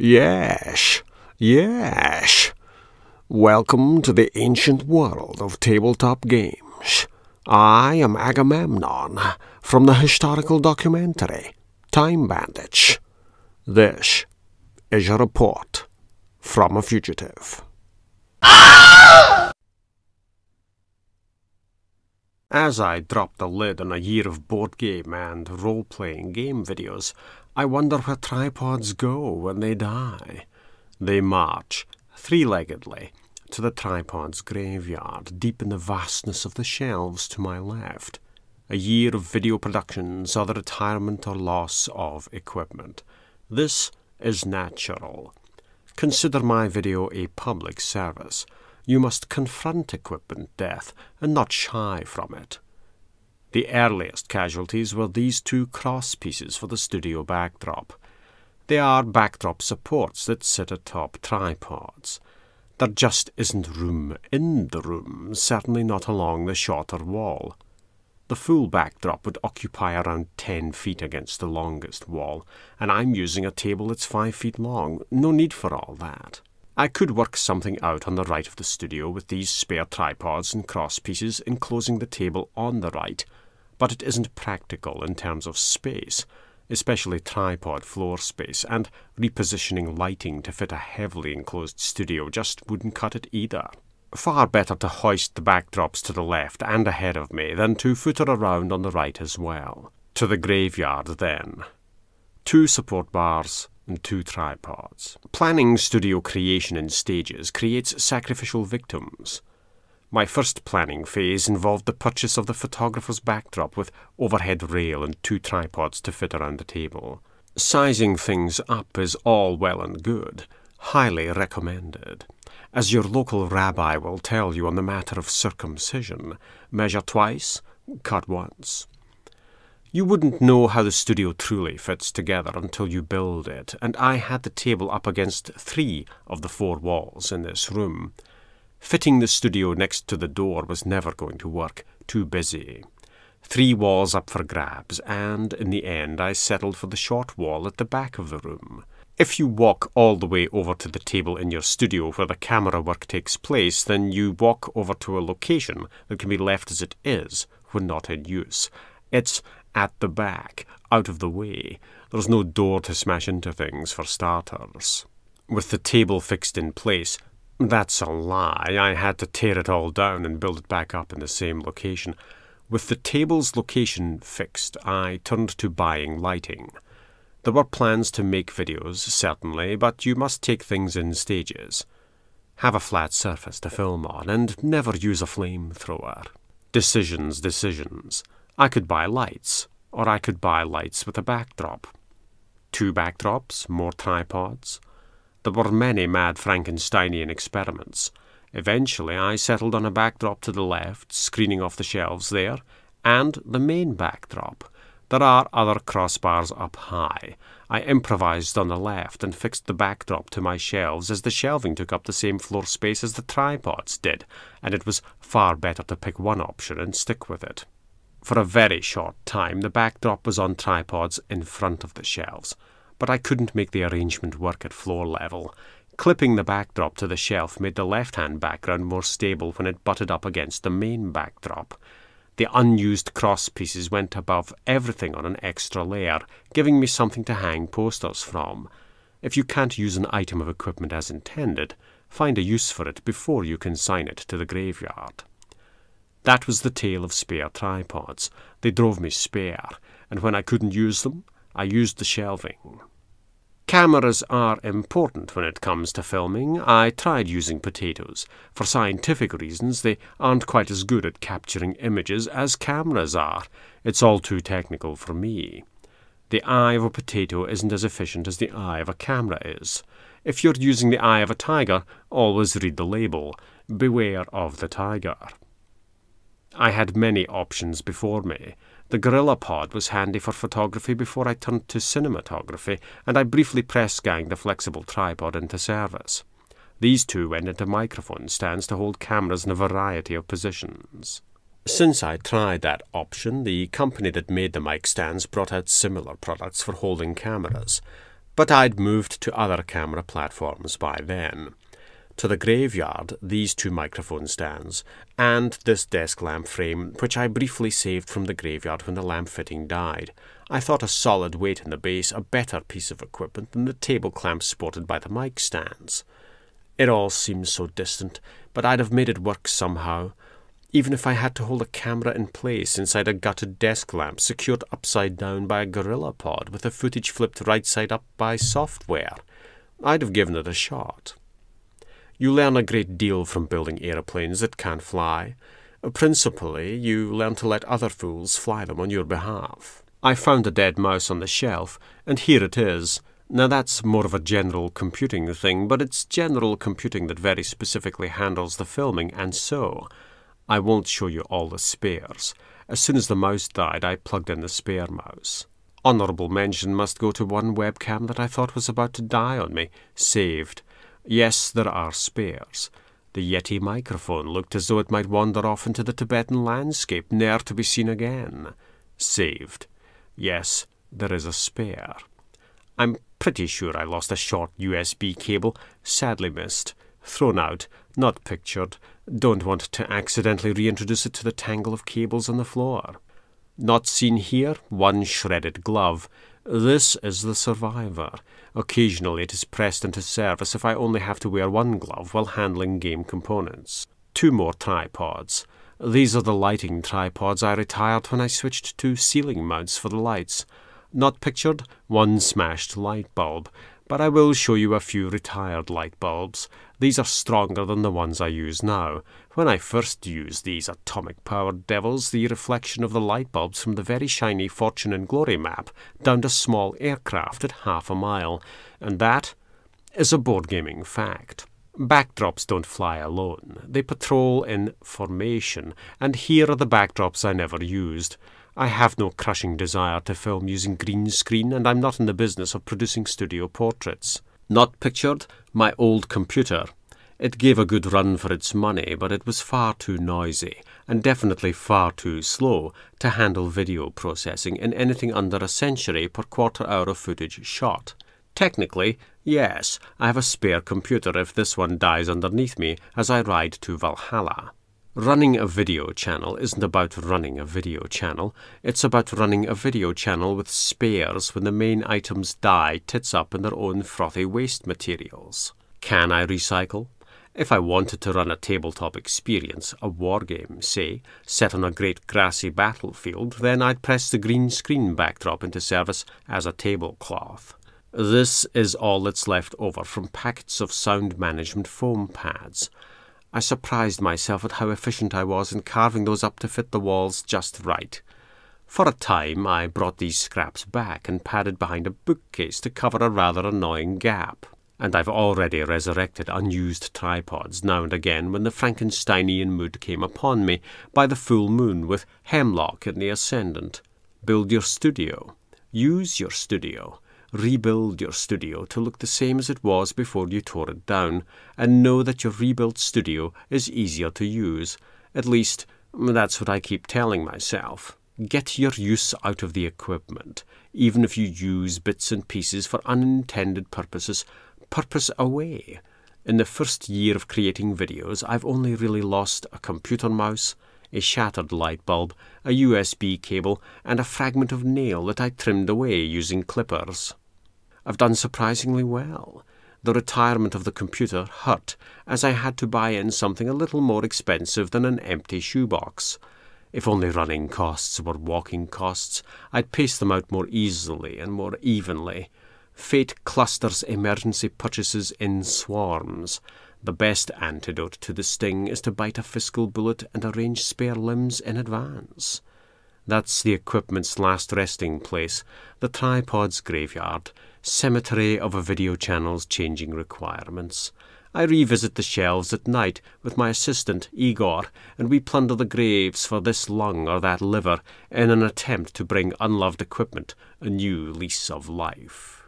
Yes, yes. Welcome to the ancient world of tabletop games. I am Agamemnon from the historical documentary Time Bandage. This is a report from a fugitive. As I drop the lid on a year of board game and role playing game videos, I wonder where tripods go when they die. They march, three leggedly, to the tripod's graveyard, deep in the vastness of the shelves to my left. A year of video productions or the retirement or loss of equipment. This is natural. Consider my video a public service you must confront equipment death and not shy from it. The earliest casualties were these two cross pieces for the studio backdrop. They are backdrop supports that sit atop tripods. There just isn't room in the room, certainly not along the shorter wall. The full backdrop would occupy around 10 feet against the longest wall, and I'm using a table that's 5 feet long. No need for all that. I could work something out on the right of the studio with these spare tripods and cross pieces enclosing the table on the right, but it isn't practical in terms of space, especially tripod floor space, and repositioning lighting to fit a heavily enclosed studio just wouldn't cut it either. Far better to hoist the backdrops to the left and ahead of me than to footer around on the right as well. To the graveyard, then. Two support bars, and two tripods. Planning studio creation in stages creates sacrificial victims. My first planning phase involved the purchase of the photographer's backdrop with overhead rail and two tripods to fit around the table. Sizing things up is all well and good, highly recommended. As your local rabbi will tell you on the matter of circumcision, measure twice, cut once. You wouldn't know how the studio truly fits together until you build it, and I had the table up against three of the four walls in this room. Fitting the studio next to the door was never going to work, too busy. Three walls up for grabs, and in the end I settled for the short wall at the back of the room. If you walk all the way over to the table in your studio where the camera work takes place, then you walk over to a location that can be left as it is when not in use. It's at the back, out of the way. There's no door to smash into things, for starters. With the table fixed in place, that's a lie. I had to tear it all down and build it back up in the same location. With the table's location fixed, I turned to buying lighting. There were plans to make videos, certainly, but you must take things in stages. Have a flat surface to film on, and never use a flamethrower. Decisions, decisions. I could buy lights, or I could buy lights with a backdrop. Two backdrops, more tripods. There were many mad Frankensteinian experiments. Eventually, I settled on a backdrop to the left, screening off the shelves there, and the main backdrop. There are other crossbars up high. I improvised on the left and fixed the backdrop to my shelves as the shelving took up the same floor space as the tripods did, and it was far better to pick one option and stick with it. For a very short time, the backdrop was on tripods in front of the shelves, but I couldn't make the arrangement work at floor level. Clipping the backdrop to the shelf made the left-hand background more stable when it butted up against the main backdrop. The unused cross pieces went above everything on an extra layer, giving me something to hang posters from. If you can't use an item of equipment as intended, find a use for it before you consign it to the graveyard. That was the tale of spare tripods. They drove me spare, and when I couldn't use them, I used the shelving. Cameras are important when it comes to filming. I tried using potatoes. For scientific reasons, they aren't quite as good at capturing images as cameras are. It's all too technical for me. The eye of a potato isn't as efficient as the eye of a camera is. If you're using the eye of a tiger, always read the label. Beware of the tiger. I had many options before me. The Gorilla Pod was handy for photography before I turned to cinematography, and I briefly press-ganged the flexible tripod into service. These two went into microphone stands to hold cameras in a variety of positions. Since I tried that option, the company that made the mic stands brought out similar products for holding cameras, but I'd moved to other camera platforms by then to the graveyard, these two microphone stands, and this desk lamp frame, which I briefly saved from the graveyard when the lamp fitting died. I thought a solid weight in the base a better piece of equipment than the table clamps sported by the mic stands. It all seems so distant, but I'd have made it work somehow, even if I had to hold a camera in place inside a gutted desk lamp secured upside down by a gorilla pod with the footage flipped right side up by software. I'd have given it a shot. You learn a great deal from building aeroplanes that can not fly. Principally, you learn to let other fools fly them on your behalf. I found a dead mouse on the shelf, and here it is. Now that's more of a general computing thing, but it's general computing that very specifically handles the filming, and so I won't show you all the spares. As soon as the mouse died, I plugged in the spare mouse. Honorable mention must go to one webcam that I thought was about to die on me, saved Yes, there are spares. The Yeti microphone looked as though it might wander off into the Tibetan landscape, ne'er to be seen again. Saved. Yes, there is a spare. I'm pretty sure I lost a short USB cable, sadly missed, thrown out, not pictured. Don't want to accidentally reintroduce it to the tangle of cables on the floor. Not seen here, one shredded glove, this is the survivor. Occasionally it is pressed into service if I only have to wear one glove while handling game components. Two more tripods. These are the lighting tripods I retired when I switched to ceiling mounts for the lights. Not pictured, one smashed light bulb, but I will show you a few retired light bulbs, these are stronger than the ones I use now. When I first used these atomic-powered devils, the reflection of the light bulbs from the very shiny Fortune and Glory map downed a small aircraft at half a mile, and that is a board gaming fact. Backdrops don't fly alone. They patrol in formation, and here are the backdrops I never used. I have no crushing desire to film using green screen, and I'm not in the business of producing studio portraits. Not pictured my old computer. It gave a good run for its money, but it was far too noisy and definitely far too slow to handle video processing in anything under a century per quarter hour of footage shot. Technically, yes, I have a spare computer if this one dies underneath me as I ride to Valhalla. Running a video channel isn't about running a video channel, it's about running a video channel with spares when the main items die tits up in their own frothy waste materials. Can I recycle? If I wanted to run a tabletop experience, a wargame, say, set on a great grassy battlefield, then I'd press the green screen backdrop into service as a tablecloth. This is all that's left over from packets of sound management foam pads. I surprised myself at how efficient I was in carving those up to fit the walls just right. For a time I brought these scraps back and padded behind a bookcase to cover a rather annoying gap. And I've already resurrected unused tripods now and again when the Frankensteinian mood came upon me by the full moon with hemlock in the ascendant. Build your studio. Use your studio rebuild your studio to look the same as it was before you tore it down, and know that your rebuilt studio is easier to use. At least, that's what I keep telling myself. Get your use out of the equipment. Even if you use bits and pieces for unintended purposes, purpose away. In the first year of creating videos, I've only really lost a computer mouse, a shattered light bulb, a USB cable, and a fragment of nail that I trimmed away using clippers. I've done surprisingly well. The retirement of the computer hurt, as I had to buy in something a little more expensive than an empty shoebox. If only running costs were walking costs, I'd pace them out more easily and more evenly. Fate clusters emergency purchases in swarms. The best antidote to the sting is to bite a fiscal bullet and arrange spare limbs in advance. That's the equipment's last resting place, the tripod's graveyard, cemetery of a video channel's changing requirements. I revisit the shelves at night with my assistant, Igor, and we plunder the graves for this lung or that liver in an attempt to bring unloved equipment a new lease of life.